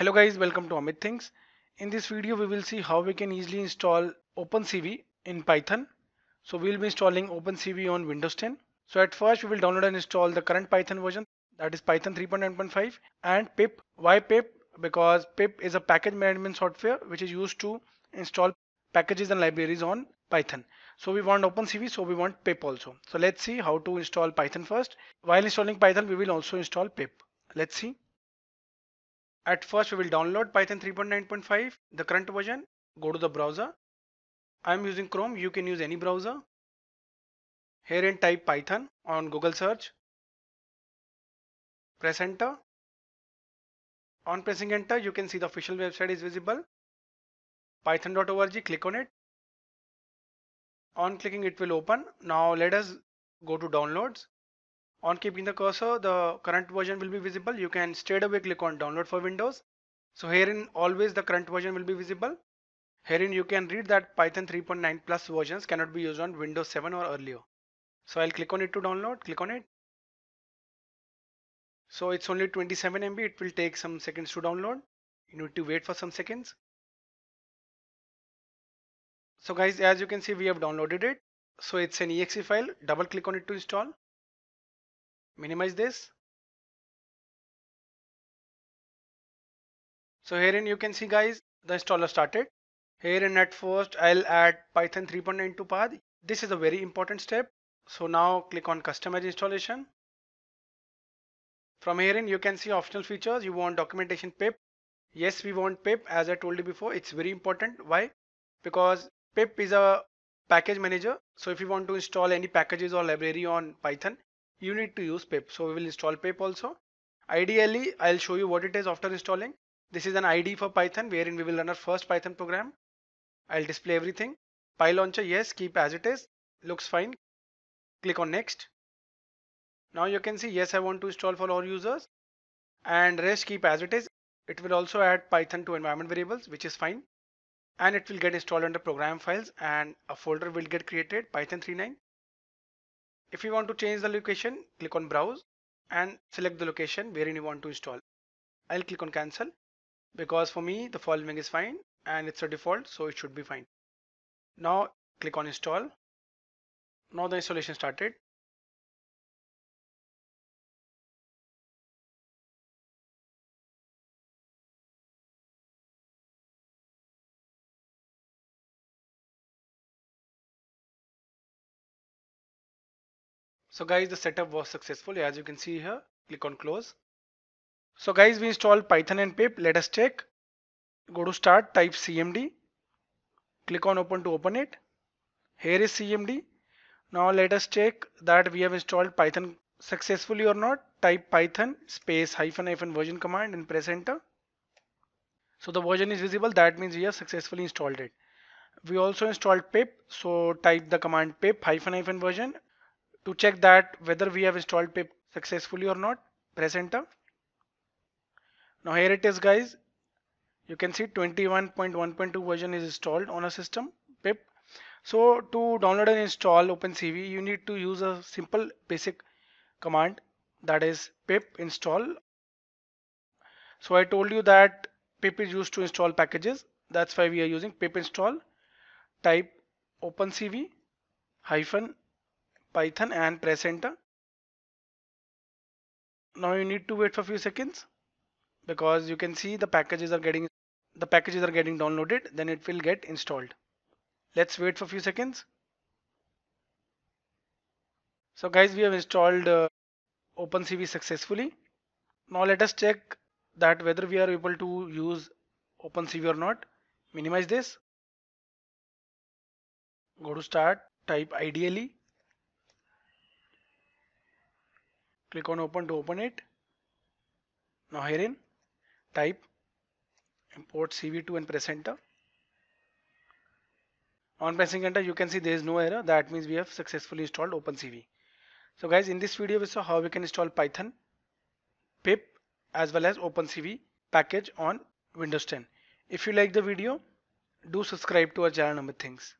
Hello guys, welcome to Amit Things. In this video we will see how we can easily install OpenCV in Python. So we will be installing OpenCV on Windows 10. So at first we will download and install the current Python version that is Python 3.9.5 and pip. Why pip? Because pip is a package management software which is used to install packages and libraries on Python. So we want OpenCV so we want pip also. So let's see how to install Python first. While installing Python we will also install pip. Let's see. At first we will download Python 3.9.5, the current version, go to the browser. I am using Chrome, you can use any browser. Here, and type Python on Google search. Press enter. On pressing enter, you can see the official website is visible. Python.org, click on it. On clicking it will open. Now let us go to downloads on keeping the cursor the current version will be visible you can straight away click on download for windows so herein always the current version will be visible herein you can read that python 3.9 plus versions cannot be used on windows 7 or earlier so i'll click on it to download click on it so it's only 27 mb it will take some seconds to download you need to wait for some seconds so guys as you can see we have downloaded it so it's an exe file double click on it to install minimize this so herein you can see guys the installer started herein at first I'll add Python 3.9 to path this is a very important step so now click on customize installation from herein you can see optional features you want documentation pip yes we want pip as I told you before it's very important why because pip is a package manager so if you want to install any packages or library on python you need to use pip. So we will install pip also. Ideally, I'll show you what it is after installing. This is an ID for Python wherein we will run our first Python program. I'll display everything. Py launcher, yes, keep as it is. Looks fine. Click on next. Now you can see, yes, I want to install for all users and rest keep as it is. It will also add Python to environment variables, which is fine. And it will get installed under program files and a folder will get created Python 3.9 if you want to change the location, click on browse and select the location wherein you want to install. I'll click on cancel because for me the following is fine and it's a default so it should be fine. Now click on install. Now the installation started. So guys, the setup was successful as you can see here. Click on close. So guys, we installed Python and pip. Let us check. Go to start, type CMD. Click on open to open it. Here is CMD. Now let us check that we have installed Python successfully or not. Type Python space hyphen hyphen version command and press enter. So the version is visible. That means we have successfully installed it. We also installed pip. So type the command pip hyphen hyphen version to check that whether we have installed pip successfully or not press enter now here it is guys you can see 21.1.2 version is installed on a system pip so to download and install OpenCV you need to use a simple basic command that is pip install so I told you that pip is used to install packages that's why we are using pip install type opencv hyphen python and press enter now you need to wait for a few seconds because you can see the packages are getting the packages are getting downloaded then it will get installed let's wait for a few seconds so guys we have installed uh, OpenCV successfully now let us check that whether we are able to use OpenCV or not minimize this go to start type ideally click on open to open it now herein type import cv2 and press enter on pressing enter you can see there is no error that means we have successfully installed OpenCV so guys in this video we saw how we can install Python pip as well as OpenCV package on Windows 10 if you like the video do subscribe to our channel number things